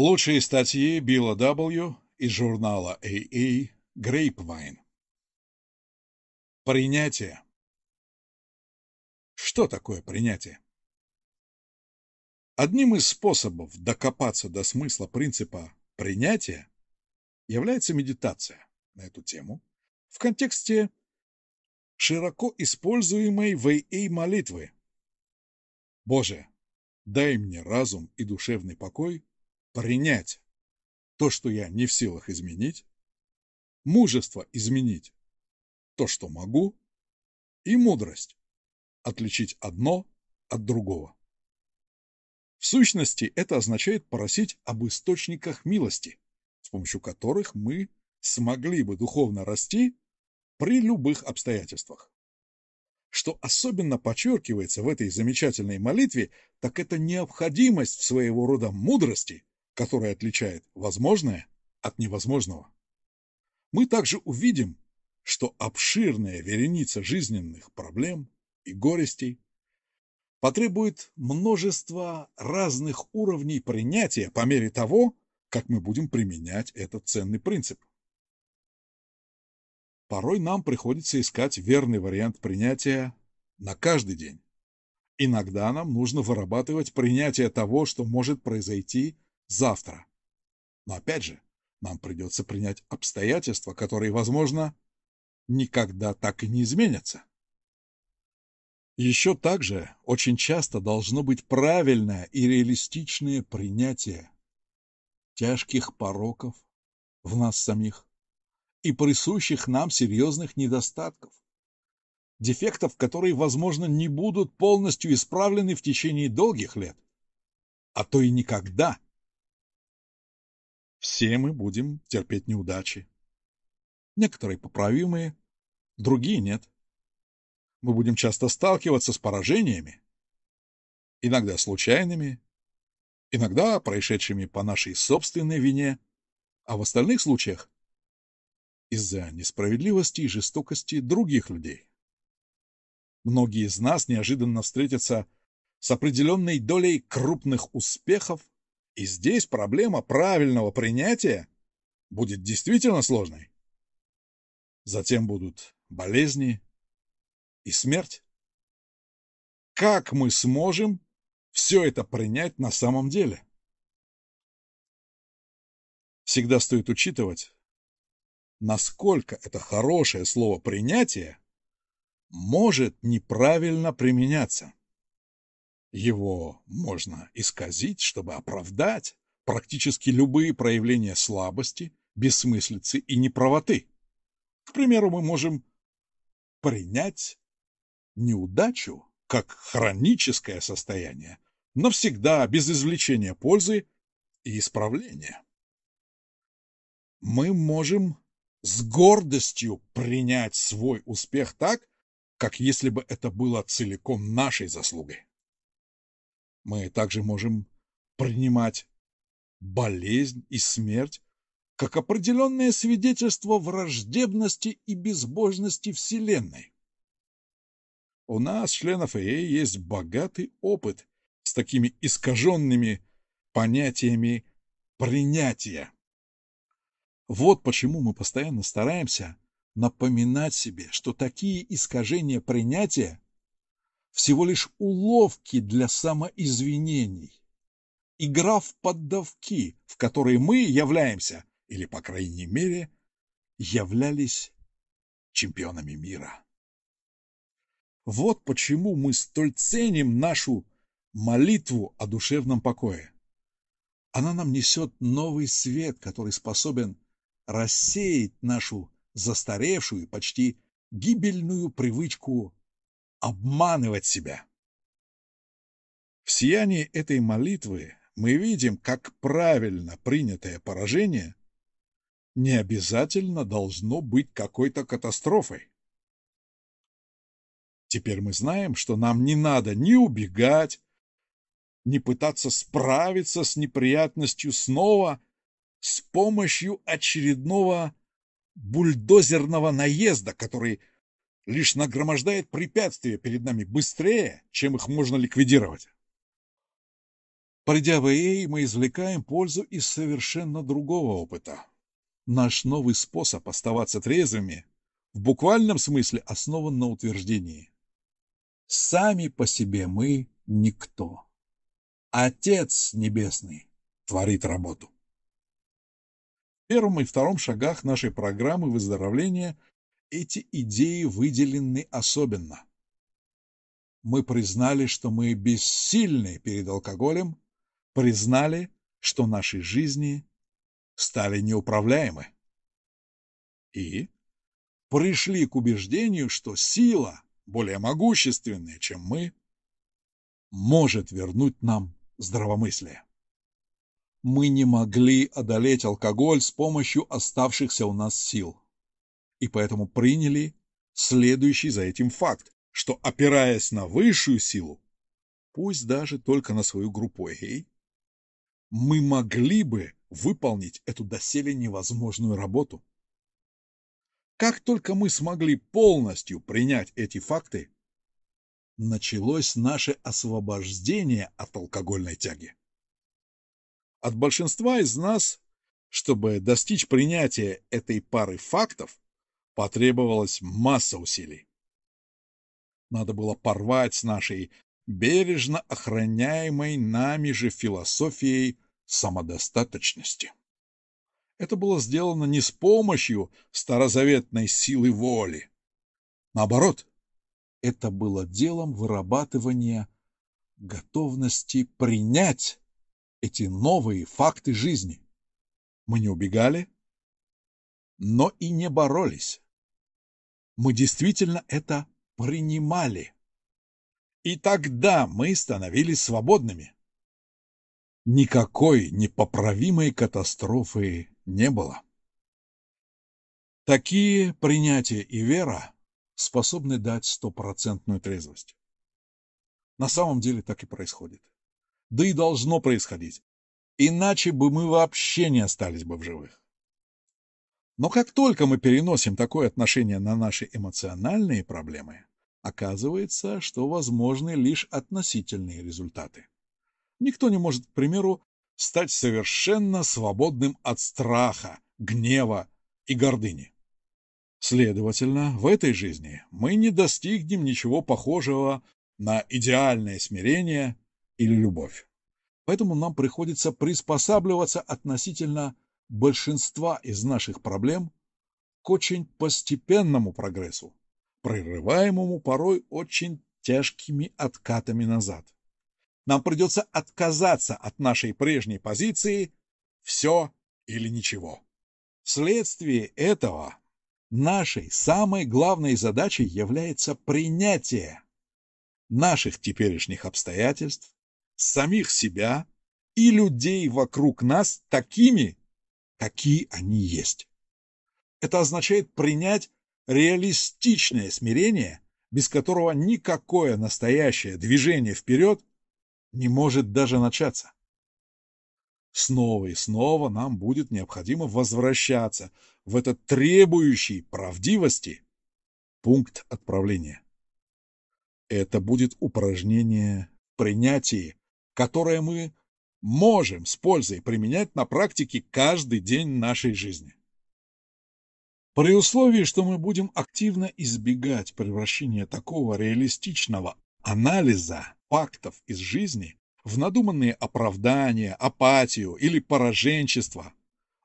Лучшие статьи Билла W. из журнала AA Grapevine. Принятие. Что такое принятие? Одним из способов докопаться до смысла принципа принятия является медитация на эту тему в контексте широко используемой в AA молитвы. «Боже, дай мне разум и душевный покой, принять то, что я не в силах изменить, мужество изменить то, что могу, и мудрость отличить одно от другого. В сущности, это означает просить об источниках милости, с помощью которых мы смогли бы духовно расти при любых обстоятельствах. Что особенно подчеркивается в этой замечательной молитве, так это необходимость своего рода мудрости который отличает возможное от невозможного. Мы также увидим, что обширная вереница жизненных проблем и горестей потребует множества разных уровней принятия по мере того, как мы будем применять этот ценный принцип. Порой нам приходится искать верный вариант принятия на каждый день. Иногда нам нужно вырабатывать принятие того, что может произойти завтра. Но опять же, нам придется принять обстоятельства, которые, возможно, никогда так и не изменятся. Еще также очень часто должно быть правильное и реалистичное принятие тяжких пороков в нас самих и присущих нам серьезных недостатков, дефектов, которые, возможно, не будут полностью исправлены в течение долгих лет, а то и никогда – все мы будем терпеть неудачи. Некоторые поправимые, другие нет. Мы будем часто сталкиваться с поражениями, иногда случайными, иногда происшедшими по нашей собственной вине, а в остальных случаях из-за несправедливости и жестокости других людей. Многие из нас неожиданно встретятся с определенной долей крупных успехов и здесь проблема правильного принятия будет действительно сложной. Затем будут болезни и смерть. Как мы сможем все это принять на самом деле? Всегда стоит учитывать, насколько это хорошее слово «принятие» может неправильно применяться. Его можно исказить, чтобы оправдать практически любые проявления слабости, бессмыслицы и неправоты. К примеру, мы можем принять неудачу как хроническое состояние, навсегда, без извлечения пользы и исправления. Мы можем с гордостью принять свой успех так, как если бы это было целиком нашей заслугой. Мы также можем принимать болезнь и смерть как определенное свидетельство враждебности и безбожности Вселенной. У нас, членов ЭЭ, есть богатый опыт с такими искаженными понятиями принятия. Вот почему мы постоянно стараемся напоминать себе, что такие искажения принятия всего лишь уловки для самоизвинений. Игра в поддавки, в которой мы являемся, или, по крайней мере, являлись чемпионами мира. Вот почему мы столь ценим нашу молитву о душевном покое. Она нам несет новый свет, который способен рассеять нашу застаревшую и почти гибельную привычку обманывать себя. В сиянии этой молитвы мы видим, как правильно принятое поражение не обязательно должно быть какой-то катастрофой. Теперь мы знаем, что нам не надо ни убегать, ни пытаться справиться с неприятностью снова с помощью очередного бульдозерного наезда, который лишь нагромождает препятствия перед нами быстрее, чем их можно ликвидировать. Пройдя в ИЭИ, мы извлекаем пользу из совершенно другого опыта. Наш новый способ оставаться трезвыми в буквальном смысле основан на утверждении. Сами по себе мы никто. Отец Небесный творит работу. В первом и втором шагах нашей программы выздоровления эти идеи выделены особенно. Мы признали, что мы бессильны перед алкоголем, признали, что наши жизни стали неуправляемы. И пришли к убеждению, что сила, более могущественная, чем мы, может вернуть нам здравомыслие. Мы не могли одолеть алкоголь с помощью оставшихся у нас сил и поэтому приняли следующий за этим факт, что, опираясь на высшую силу, пусть даже только на свою группу Эй, мы могли бы выполнить эту доселе невозможную работу. Как только мы смогли полностью принять эти факты, началось наше освобождение от алкогольной тяги. От большинства из нас, чтобы достичь принятия этой пары фактов, потребовалась масса усилий. Надо было порвать с нашей бережно охраняемой нами же философией самодостаточности. Это было сделано не с помощью старозаветной силы воли. Наоборот, это было делом вырабатывания готовности принять эти новые факты жизни. Мы не убегали, но и не боролись мы действительно это принимали. И тогда мы становились свободными. Никакой непоправимой катастрофы не было. Такие принятия и вера способны дать стопроцентную трезвость. На самом деле так и происходит. Да и должно происходить. Иначе бы мы вообще не остались бы в живых. Но как только мы переносим такое отношение на наши эмоциональные проблемы, оказывается, что возможны лишь относительные результаты. Никто не может, к примеру, стать совершенно свободным от страха, гнева и гордыни. Следовательно, в этой жизни мы не достигнем ничего похожего на идеальное смирение или любовь. Поэтому нам приходится приспосабливаться относительно большинства из наших проблем к очень постепенному прогрессу, прерываемому порой очень тяжкими откатами назад. Нам придется отказаться от нашей прежней позиции «все или ничего». Вследствие этого нашей самой главной задачей является принятие наших теперешних обстоятельств, самих себя и людей вокруг нас такими, какие они есть. Это означает принять реалистичное смирение, без которого никакое настоящее движение вперед не может даже начаться. Снова и снова нам будет необходимо возвращаться в этот требующий правдивости пункт отправления. Это будет упражнение в которое мы можем с пользой применять на практике каждый день нашей жизни. При условии, что мы будем активно избегать превращения такого реалистичного анализа фактов из жизни в надуманные оправдания, апатию или пораженчество,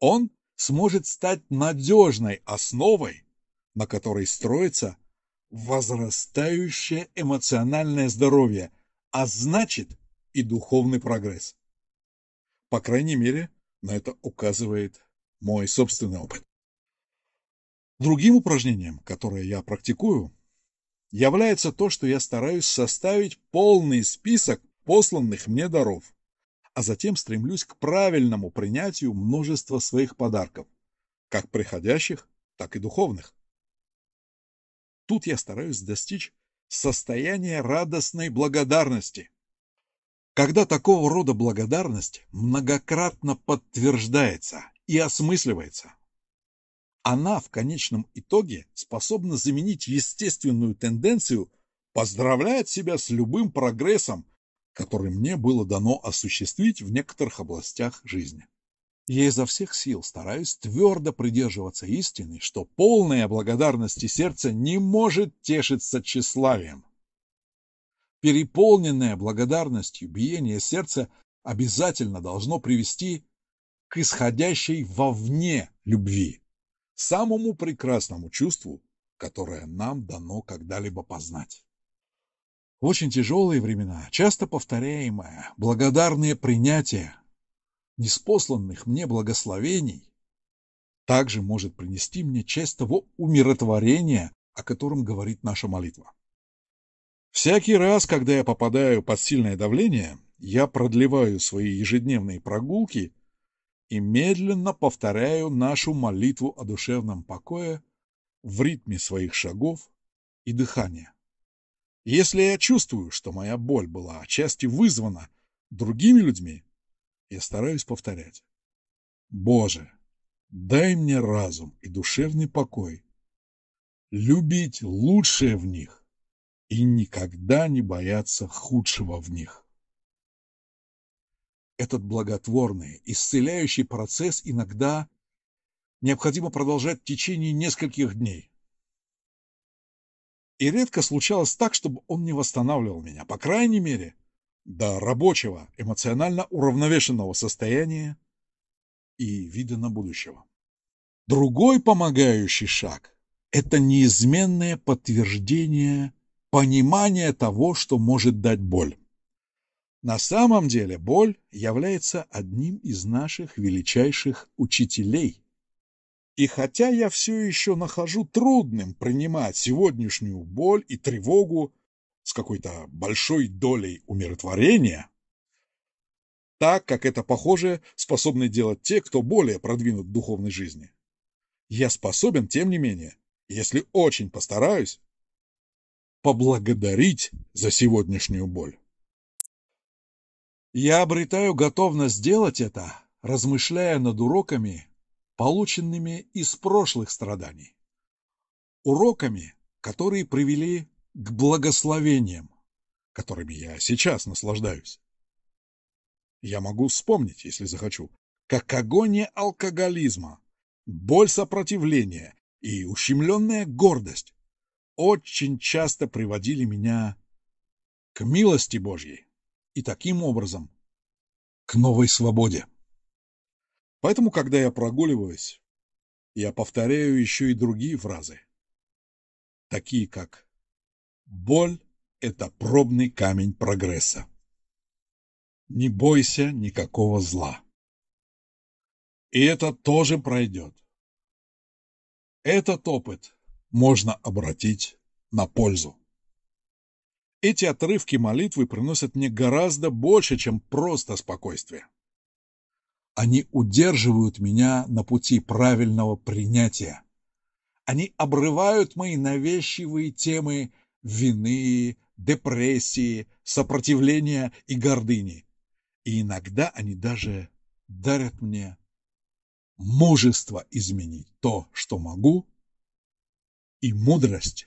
он сможет стать надежной основой, на которой строится возрастающее эмоциональное здоровье, а значит и духовный прогресс. По крайней мере, на это указывает мой собственный опыт. Другим упражнением, которое я практикую, является то, что я стараюсь составить полный список посланных мне даров, а затем стремлюсь к правильному принятию множества своих подарков, как приходящих, так и духовных. Тут я стараюсь достичь состояния радостной благодарности, когда такого рода благодарность многократно подтверждается и осмысливается. Она в конечном итоге способна заменить естественную тенденцию поздравлять себя с любым прогрессом, который мне было дано осуществить в некоторых областях жизни. Я изо всех сил стараюсь твердо придерживаться истины, что полная благодарности сердца не может тешиться тщеславием переполненное благодарностью биение сердца обязательно должно привести к исходящей вовне любви, самому прекрасному чувству, которое нам дано когда-либо познать. В очень тяжелые времена, часто повторяемое благодарное принятие неспосланных мне благословений также может принести мне часть того умиротворения, о котором говорит наша молитва. Всякий раз, когда я попадаю под сильное давление, я продлеваю свои ежедневные прогулки и медленно повторяю нашу молитву о душевном покое в ритме своих шагов и дыхания. Если я чувствую, что моя боль была отчасти вызвана другими людьми, я стараюсь повторять. Боже, дай мне разум и душевный покой, любить лучшее в них, и никогда не бояться худшего в них. Этот благотворный, исцеляющий процесс иногда необходимо продолжать в течение нескольких дней. И редко случалось так, чтобы он не восстанавливал меня, по крайней мере, до рабочего, эмоционально уравновешенного состояния и вида на будущего. Другой помогающий шаг – это неизменное подтверждение понимание того, что может дать боль. На самом деле боль является одним из наших величайших учителей. И хотя я все еще нахожу трудным принимать сегодняшнюю боль и тревогу с какой-то большой долей умиротворения, так, как это, похоже, способны делать те, кто более продвинут в духовной жизни, я способен, тем не менее, если очень постараюсь, поблагодарить за сегодняшнюю боль. Я обретаю готовность сделать это, размышляя над уроками, полученными из прошлых страданий. Уроками, которые привели к благословениям, которыми я сейчас наслаждаюсь. Я могу вспомнить, если захочу, как агония алкоголизма, боль сопротивления и ущемленная гордость очень часто приводили меня к милости Божьей и таким образом к новой свободе. Поэтому, когда я прогуливаюсь, я повторяю еще и другие фразы, такие как «Боль – это пробный камень прогресса». «Не бойся никакого зла». И это тоже пройдет. Этот опыт можно обратить на пользу. Эти отрывки молитвы приносят мне гораздо больше, чем просто спокойствие. Они удерживают меня на пути правильного принятия. Они обрывают мои навязчивые темы вины, депрессии, сопротивления и гордыни. И иногда они даже дарят мне мужество изменить то, что могу, и мудрость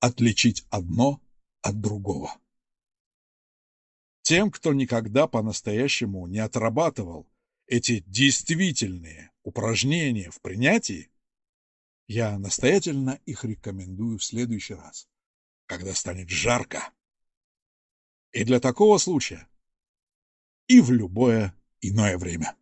отличить одно от другого. Тем, кто никогда по-настоящему не отрабатывал эти действительные упражнения в принятии, я настоятельно их рекомендую в следующий раз, когда станет жарко. И для такого случая, и в любое иное время.